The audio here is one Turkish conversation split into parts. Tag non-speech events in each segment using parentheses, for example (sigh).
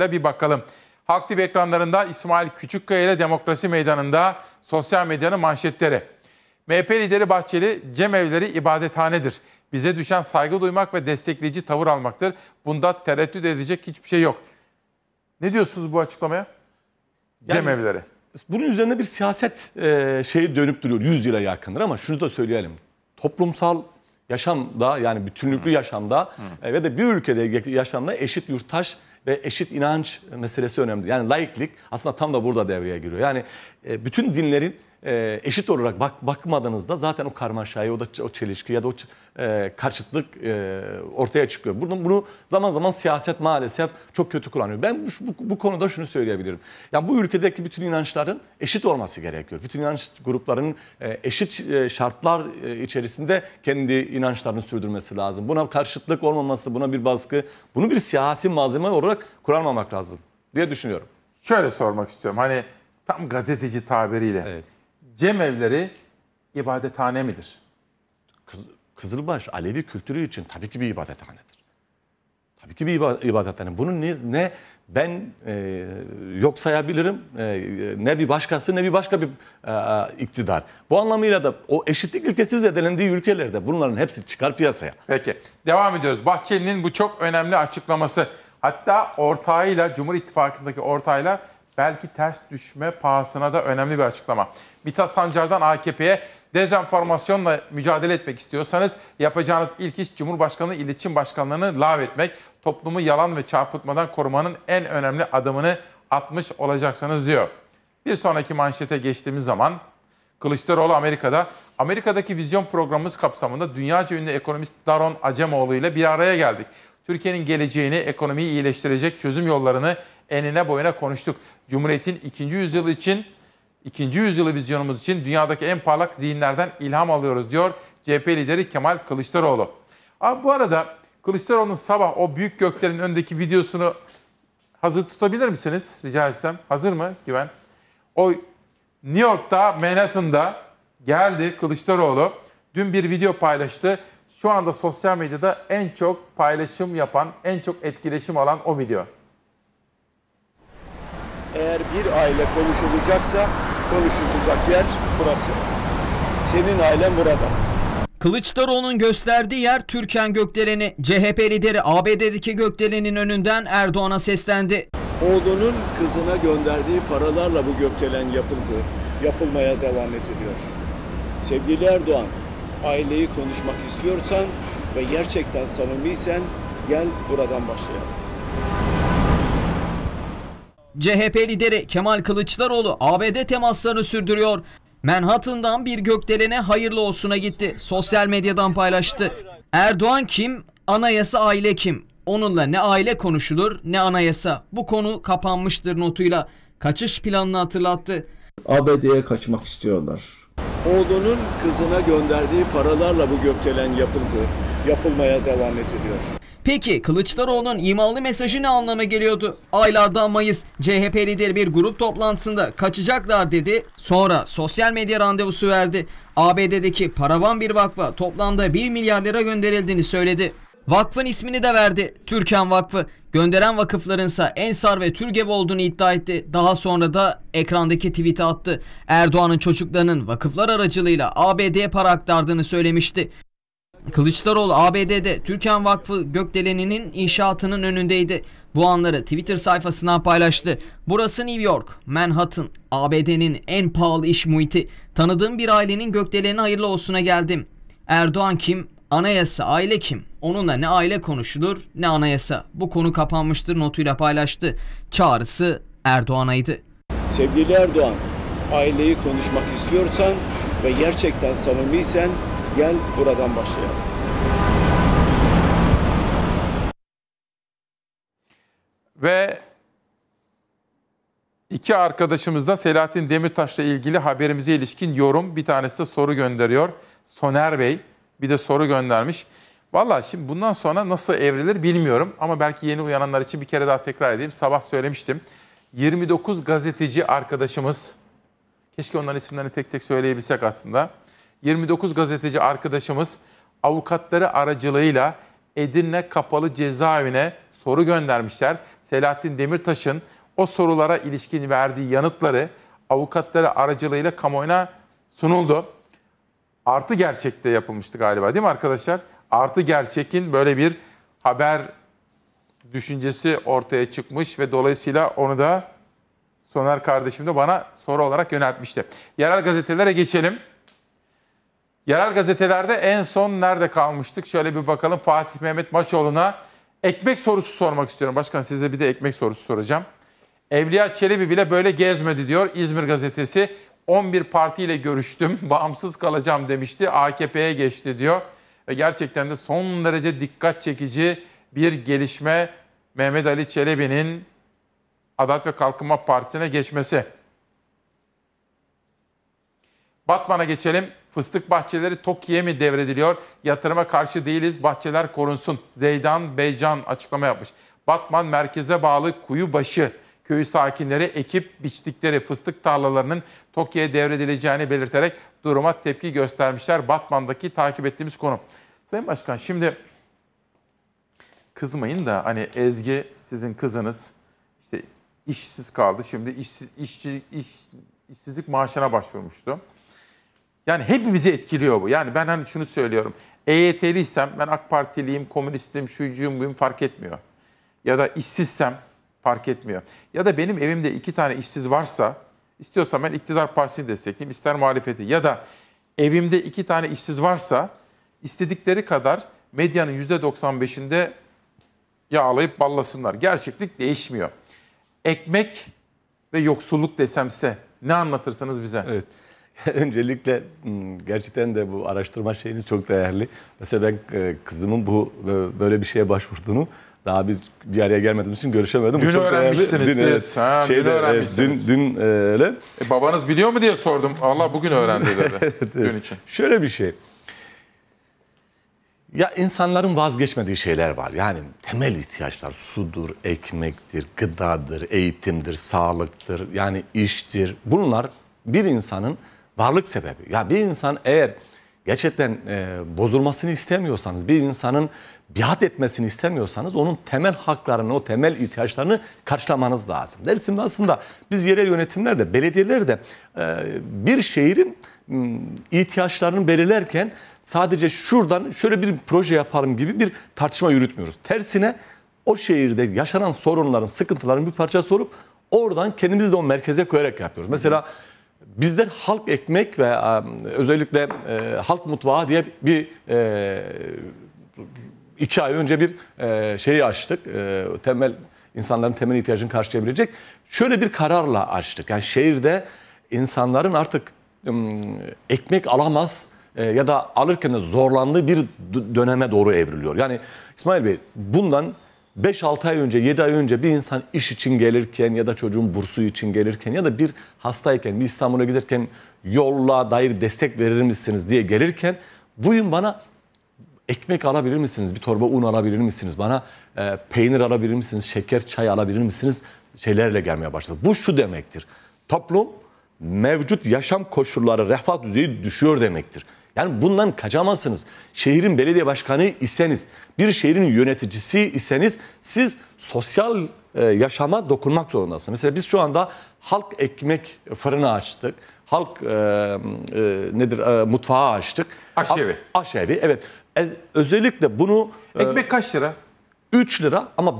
bir bakalım. Halk TV ekranlarında İsmail Küçükkaya ile Demokrasi Meydanı'nda sosyal medyanın manşetleri. MHP lideri Bahçeli, cemevleri ibadethanedir. Bize düşen saygı duymak ve destekleyici tavır almaktır. Bunda tereddüt edecek hiçbir şey yok. Ne diyorsunuz bu açıklamaya? Yani, cemevleri. Bunun üzerine bir siyaset e, şeyi dönüp duruyor. 100 yıla yakındır ama şunu da söyleyelim. Toplumsal yaşamda yani bütünlüklü yaşamda Hı. E, ve de bir ülkede yaşamda eşit yurttaş ve eşit inanç meselesi önemli. Yani laiklik aslında tam da burada devreye giriyor. Yani e, bütün dinlerin e, eşit olarak bak, bakmadığınızda zaten o karmaşayı, o da o çelişki ya da o e, karşıtlık e, ortaya çıkıyor. Bunu, bunu zaman zaman siyaset maalesef çok kötü kullanıyor. Ben bu, bu, bu konuda şunu söyleyebilirim. Yani bu ülkedeki bütün inançların eşit olması gerekiyor. Bütün inanç gruplarının e, eşit e, şartlar e, içerisinde kendi inançlarını sürdürmesi lazım. Buna karşıtlık olmaması, buna bir baskı, bunu bir siyasi malzeme olarak kullanmamak lazım diye düşünüyorum. Şöyle sormak istiyorum. Hani tam gazeteci tabiriyle. Evet. Cem evleri ibadethane midir? Kız, Kızılbaş Alevi kültürü için tabii ki bir ibadethanedir. Tabii ki bir ibadethane. Bunun ne, ne ben e, yok sayabilirim e, e ne bir başkası ne bir başka bir e, e iktidar. Bu anlamıyla da o eşitlik ilkesiz zedelendiği ülkelerde bunların hepsi çıkar piyasaya. Peki devam ediyoruz. Bahçeli'nin bu çok önemli açıklaması. Hatta ortağıyla Cumhur İttifakı'ndaki ortağıyla belki ters düşme pahasına da önemli bir açıklama. Mithat Sancar'dan AKP'ye dezenformasyonla mücadele etmek istiyorsanız yapacağınız ilk iş Cumhurbaşkanı iletişim başkanlığını lağvetmek, toplumu yalan ve çarpıtmadan korumanın en önemli adımını atmış olacaksınız diyor. Bir sonraki manşete geçtiğimiz zaman Kılıçdaroğlu Amerika'da Amerika'daki vizyon programımız kapsamında dünyaca ünlü ekonomist Daron Acemoğlu ile bir araya geldik. Türkiye'nin geleceğini, ekonomiyi iyileştirecek çözüm yollarını enine boyuna konuştuk. Cumhuriyet'in ikinci yüzyılı için, ikinci yüzyılı vizyonumuz için dünyadaki en parlak zihinlerden ilham alıyoruz diyor CHP lideri Kemal Kılıçdaroğlu. Abi bu arada Kılıçdaroğlu'nun sabah o büyük göklerin önündeki videosunu hazır tutabilir misiniz rica etsem? Hazır mı Güven? O New York'ta Manhattan'da geldi Kılıçdaroğlu. Dün bir video paylaştı. Şu anda sosyal medyada en çok paylaşım yapan, en çok etkileşim alan o video eğer bir aile konuşulacaksa konuşulacak yer burası. Senin ailen burada. Kılıçdaroğlu'nun gösterdiği yer Türkan Gökdelen'i CHP lideri ABD'deki Gökdelen'in önünden Erdoğan'a seslendi. Oğlunun kızına gönderdiği paralarla bu Gökdelen yapıldı, yapılmaya devam ediliyor. Sevgili Erdoğan, aileyi konuşmak istiyorsan ve gerçekten samimiysen gel buradan başlayalım. CHP lideri Kemal Kılıçdaroğlu ABD temaslarını sürdürüyor. Manhattan'dan bir gökdelene hayırlı olsuna gitti. Sosyal medyadan paylaştı. Erdoğan kim? Anayasa aile kim? Onunla ne aile konuşulur ne anayasa. Bu konu kapanmıştır notuyla kaçış planını hatırlattı. ABD'ye kaçmak istiyorlar. Oğlunun kızına gönderdiği paralarla bu gökdelen yapıldı. Yapılmaya devam ediliyor. Peki Kılıçdaroğlu'nun imalı mesajı ne anlama geliyordu? Aylardan Mayıs CHP lideri bir grup toplantısında kaçacaklar dedi. Sonra sosyal medya randevusu verdi. ABD'deki paravan bir vakfa toplamda 1 milyar lira gönderildiğini söyledi. Vakfın ismini de verdi. Türkan Vakfı. Gönderen vakıflarınsa Ensar ve Türgev olduğunu iddia etti. Daha sonra da ekrandaki tweet'i attı. Erdoğan'ın çocuklarının vakıflar aracılığıyla ABD'ye para aktardığını söylemişti. Kılıçdaroğlu ABD'de Türkan Vakfı gökdeleninin inşaatının önündeydi. Bu anları Twitter sayfasından paylaştı. Burası New York, Manhattan, ABD'nin en pahalı iş muhiti. Tanıdığım bir ailenin gökdeleni hayırlı olsuna geldim. Erdoğan kim? Anayasa, aile kim? Onunla ne aile konuşulur ne anayasa. Bu konu kapanmıştır notuyla paylaştı. Çağrısı Erdoğan'aydı. Sevgili Erdoğan, aileyi konuşmak istiyorsan ve gerçekten samimiysen Gel buradan başlayalım. Ve iki arkadaşımız da Selahattin Demirtaş'la ilgili haberimize ilişkin yorum. Bir tanesi de soru gönderiyor. Soner Bey bir de soru göndermiş. Valla şimdi bundan sonra nasıl evrilir bilmiyorum ama belki yeni uyananlar için bir kere daha tekrar edeyim. Sabah söylemiştim. 29 gazeteci arkadaşımız, keşke onların isimlerini tek tek söyleyebilsek aslında. 29 gazeteci arkadaşımız avukatları aracılığıyla Edirne Kapalı Cezaevine soru göndermişler. Selahattin Demirtaş'ın o sorulara ilişkin verdiği yanıtları avukatları aracılığıyla kamuoyuna sunuldu. Artı Gerçek'te yapılmıştı galiba değil mi arkadaşlar? Artı Gerçek'in böyle bir haber düşüncesi ortaya çıkmış ve dolayısıyla onu da Soner kardeşim de bana soru olarak yöneltmişti. Yerel gazetelere geçelim. Yerel gazetelerde en son nerede kalmıştık? Şöyle bir bakalım Fatih Mehmet Maçoğlu'na ekmek sorusu sormak istiyorum. Başkan size bir de ekmek sorusu soracağım. Evliya Çelebi bile böyle gezmedi diyor İzmir gazetesi. 11 partiyle görüştüm, (laughs) bağımsız kalacağım demişti. AKP'ye geçti diyor. Ve gerçekten de son derece dikkat çekici bir gelişme Mehmet Ali Çelebi'nin Adalet ve Kalkınma Partisi'ne geçmesi. Batman'a geçelim. Fıstık bahçeleri Tokiye mi devrediliyor? Yatırıma karşı değiliz, bahçeler korunsun. Zeydan Beycan açıklama yapmış. Batman merkeze bağlı Kuyubaşı köyü sakinleri ekip biçtikleri fıstık tarlalarının Tokiye devredileceğini belirterek duruma tepki göstermişler. Batman'daki takip ettiğimiz konu. Sayın Başkan şimdi kızmayın da hani Ezgi sizin kızınız işte işsiz kaldı. Şimdi işsiz, işçi, iş, işsizlik maaşına başvurmuştu. Yani hepimizi etkiliyor bu. Yani ben hani şunu söylüyorum. EYT'liysem ben AK Partiliyim, komünistim, şuycuyum, buyum fark etmiyor. Ya da işsizsem fark etmiyor. Ya da benim evimde iki tane işsiz varsa istiyorsam ben iktidar partisini destekleyeyim, ister muhalefeti. Ya da evimde iki tane işsiz varsa istedikleri kadar medyanın yüzde %95'inde yağlayıp ballasınlar. Gerçeklik değişmiyor. Ekmek ve yoksulluk desemse ne anlatırsanız bize. Evet. (laughs) Öncelikle hmm, gerçekten de bu araştırma şeyiniz çok değerli. Mesela ben e, kızımın bu e, böyle bir şeye başvurduğunu daha biz bir araya gelmediğimiz için görüşemedim. Dün çok öğrenmişsiniz dün, siz. Ha, şeyde, e, dün öğrenmişsiniz. Dün, dün öyle. E, babanız biliyor mu diye sordum. Allah bugün öğrendi dedi. (laughs) evet, için. Şöyle bir şey. Ya insanların vazgeçmediği şeyler var. Yani temel ihtiyaçlar sudur, ekmektir, gıdadır, eğitimdir, sağlıktır, yani iştir. Bunlar bir insanın varlık sebebi. Ya bir insan eğer gerçekten e, bozulmasını istemiyorsanız, bir insanın biat etmesini istemiyorsanız onun temel haklarını, o temel ihtiyaçlarını karşılamanız lazım. Dersimde aslında biz yerel yönetimlerde, belediyelerde e, bir şehrin ihtiyaçlarını belirlerken sadece şuradan şöyle bir proje yapalım gibi bir tartışma yürütmüyoruz. Tersine o şehirde yaşanan sorunların, sıkıntıların bir parçası olup oradan kendimizi de o merkeze koyarak yapıyoruz. Mesela Bizler halk ekmek ve e, özellikle e, halk mutfağı diye bir e, iki ay önce bir şeyi açtık. temel insanların temel ihtiyacını karşılayabilecek. Şöyle bir kararla açtık. Yani şehirde insanların artık ekmek alamaz ya da alırken de zorlandığı bir döneme doğru evriliyor. Yani İsmail Bey bundan 5-6 ay önce, 7 ay önce bir insan iş için gelirken ya da çocuğun bursu için gelirken ya da bir hastayken, bir İstanbul'a giderken yolla dair destek verir misiniz diye gelirken bugün bana ekmek alabilir misiniz, bir torba un alabilir misiniz, bana e, peynir alabilir misiniz, şeker, çay alabilir misiniz şeylerle gelmeye başladı. Bu şu demektir. Toplum mevcut yaşam koşulları, refah düzeyi düşüyor demektir. Yani bundan kaçamazsınız. Şehrin belediye başkanı iseniz, bir şehrin yöneticisi iseniz siz sosyal e, yaşama dokunmak zorundasınız. Mesela biz şu anda halk ekmek fırını açtık. Halk e, e, nedir e, mutfağı açtık. Aşevi. Aşevi evet. E, özellikle bunu... E, ekmek kaç lira? 3 lira ama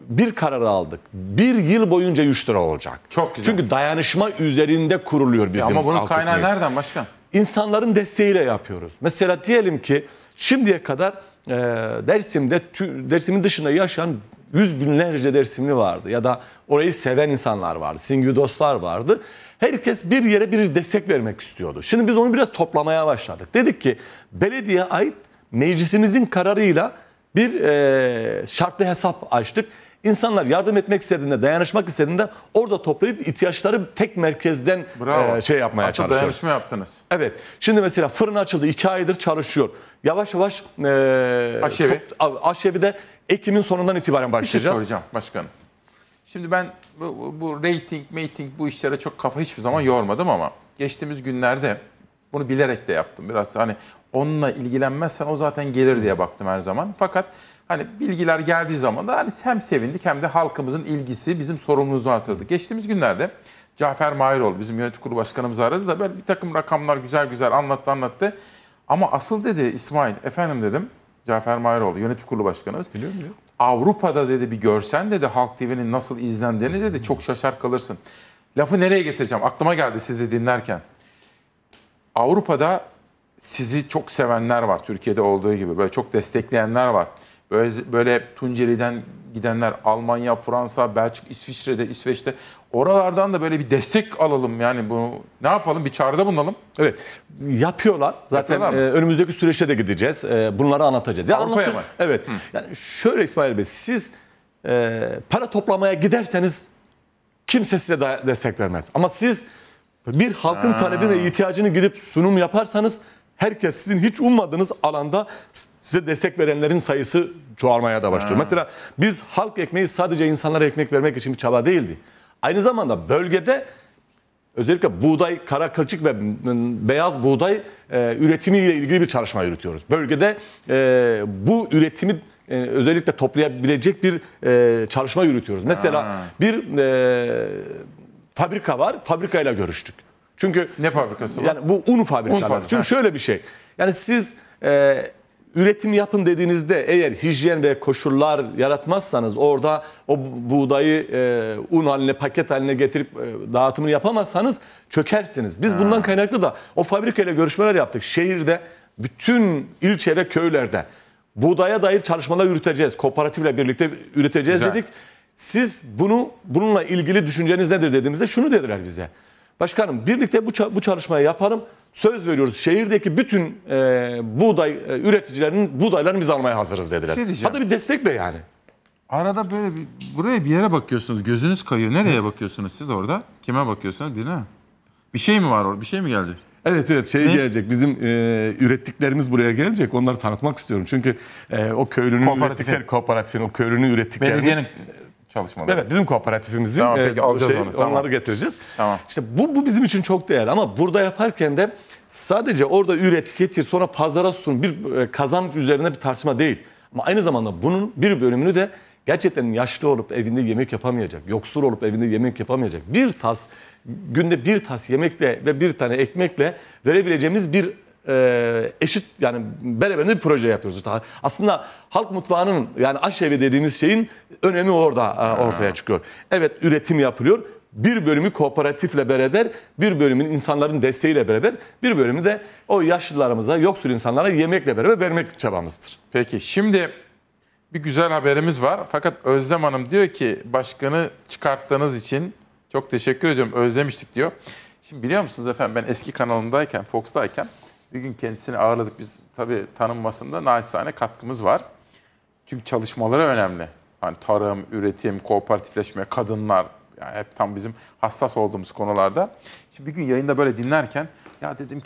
bir kararı aldık. Bir yıl boyunca 3 lira olacak. Çok güzel. Çünkü dayanışma üzerinde kuruluyor bizim. Ya ama bunun kaynağı ekmeği. nereden başkan? insanların desteğiyle yapıyoruz. Mesela diyelim ki şimdiye kadar e, Dersim'de tü, Dersim'in dışında yaşayan yüz binlerce Dersimli vardı ya da orayı seven insanlar vardı, singi dostlar vardı. Herkes bir yere bir destek vermek istiyordu. Şimdi biz onu biraz toplamaya başladık. Dedik ki belediye ait meclisimizin kararıyla bir e, şartlı hesap açtık. İnsanlar yardım etmek istediğinde, dayanışmak istediğinde orada toplayıp ihtiyaçları tek merkezden e, şey yapmaya Aslında çalışıyor. dayanışma yaptınız. Evet. Şimdi mesela fırın açıldı. iki aydır çalışıyor. Yavaş yavaş e, Aşevi. Top, aşevi de Ekim'in sonundan itibaren başlayacağız. Bir şey soracağım başkanım. Şimdi ben bu, bu, bu rating, mating bu işlere çok kafa hiçbir zaman yormadım ama geçtiğimiz günlerde bunu bilerek de yaptım. Biraz hani onunla ilgilenmezsen o zaten gelir diye baktım her zaman. Fakat Hani bilgiler geldiği zaman da hani hem sevindik hem de halkımızın ilgisi bizim sorumluluğumuzu artırdı. Geçtiğimiz günlerde Cafer Mahiroğlu bizim yönetim kurulu başkanımız aradı da ben bir takım rakamlar güzel güzel anlattı anlattı. Ama asıl dedi İsmail efendim dedim Cafer Mahiroğlu yönetim kurulu başkanımız. Biliyor muyum? Avrupa'da dedi bir görsen dedi Halk TV'nin nasıl izlendiğini dedi çok şaşar kalırsın. Lafı nereye getireceğim? Aklıma geldi sizi dinlerken. Avrupa'da sizi çok sevenler var Türkiye'de olduğu gibi. Böyle çok destekleyenler var. Böyle, böyle Tunceli'den gidenler Almanya, Fransa, Belçik İsviçre'de, İsveç'te oralardan da böyle bir destek alalım yani bu ne yapalım bir çağrıda bulunalım. Evet yapıyorlar zaten e, önümüzdeki süreçte de gideceğiz e, bunları anlatacağız. Ya Avrupa'ya mı? Evet Hı. yani şöyle İsmail Bey siz e, para toplamaya giderseniz kimse size da destek vermez ama siz bir halkın ha. talebine ihtiyacını gidip sunum yaparsanız herkes sizin hiç ummadığınız alanda size destek verenlerin sayısı çoğalmaya da başlıyor. Ha. Mesela biz halk ekmeği sadece insanlara ekmek vermek için bir çaba değildi. Aynı zamanda bölgede özellikle buğday, kara kılçık ve beyaz buğday e, üretimiyle ilgili bir çalışma yürütüyoruz. Bölgede e, bu üretimi e, özellikle toplayabilecek bir e, çalışma yürütüyoruz. Mesela ha. bir e, fabrika var, fabrikayla görüştük. Çünkü ne fabrikası var? Yani bu un fabrikaları. Un fabrikası. Çünkü şöyle bir şey. Yani siz e, üretim yapın dediğinizde eğer hijyen ve koşullar yaratmazsanız orada o buğdayı e, un haline paket haline getirip e, dağıtımını yapamazsanız çökersiniz. Biz ha. bundan kaynaklı da o fabrikayla görüşmeler yaptık. Şehirde bütün ilçe ve köylerde buğdaya dair çalışmalar yürüteceğiz. Kooperatifle birlikte üreteceğiz Güzel. dedik. Siz bunu bununla ilgili düşünceniz nedir dediğimizde şunu dediler bize. Başkanım birlikte bu, bu çalışmayı yapalım. Söz veriyoruz şehirdeki bütün e, buğday e, üreticilerinin buğdaylarını biz almaya hazırız dediler. Şey diyeceğim. Hadi bir destekle yani. Arada böyle bir, buraya bir yere bakıyorsunuz. Gözünüz kayıyor. Nereye Hı. bakıyorsunuz siz orada? Kime bakıyorsunuz? Birine. Bir şey mi var orada? Bir şey mi gelecek? Evet evet şey ne? gelecek bizim e, ürettiklerimiz buraya gelecek onları tanıtmak istiyorum. Çünkü e, o köylünün kooperatifin. ürettikleri kooperatifin o köylünün ürettiklerini Belediyenin çalışmaları. Evet bizim kooperatifimizin tamam, e, peki, alacağız şey, onu. Tamam. onları getireceğiz. Tamam. İşte bu, bu bizim için çok değerli ama burada yaparken de sadece orada üret getir sonra pazara sun bir e, kazanç üzerine bir tartışma değil. Ama aynı zamanda bunun bir bölümünü de gerçekten yaşlı olup evinde yemek yapamayacak, yoksul olup evinde yemek yapamayacak. Bir tas, günde bir tas yemekle ve bir tane ekmekle verebileceğimiz bir e, eşit yani beraber bir proje yapıyoruz. Aslında halk mutfağının yani aşevi dediğimiz şeyin önemi orada e, ortaya çıkıyor. Evet üretim yapılıyor. Bir bölümü kooperatifle beraber, bir bölümün insanların desteğiyle beraber, bir bölümü de o yaşlılarımıza, yoksul insanlara yemekle beraber vermek çabamızdır. Peki şimdi bir güzel haberimiz var. Fakat Özlem Hanım diyor ki başkanı çıkarttığınız için çok teşekkür ediyorum. Özlemiştik diyor. Şimdi biliyor musunuz efendim ben eski kanalımdayken, Fox'tayken bir gün kendisini ağırladık. Biz tabii tanınmasında naçizane katkımız var. Çünkü çalışmaları önemli. Hani tarım, üretim, kooperatifleşme, kadınlar. Yani hep tam bizim hassas olduğumuz konularda. Şimdi bir gün yayında böyle dinlerken ya dedim ki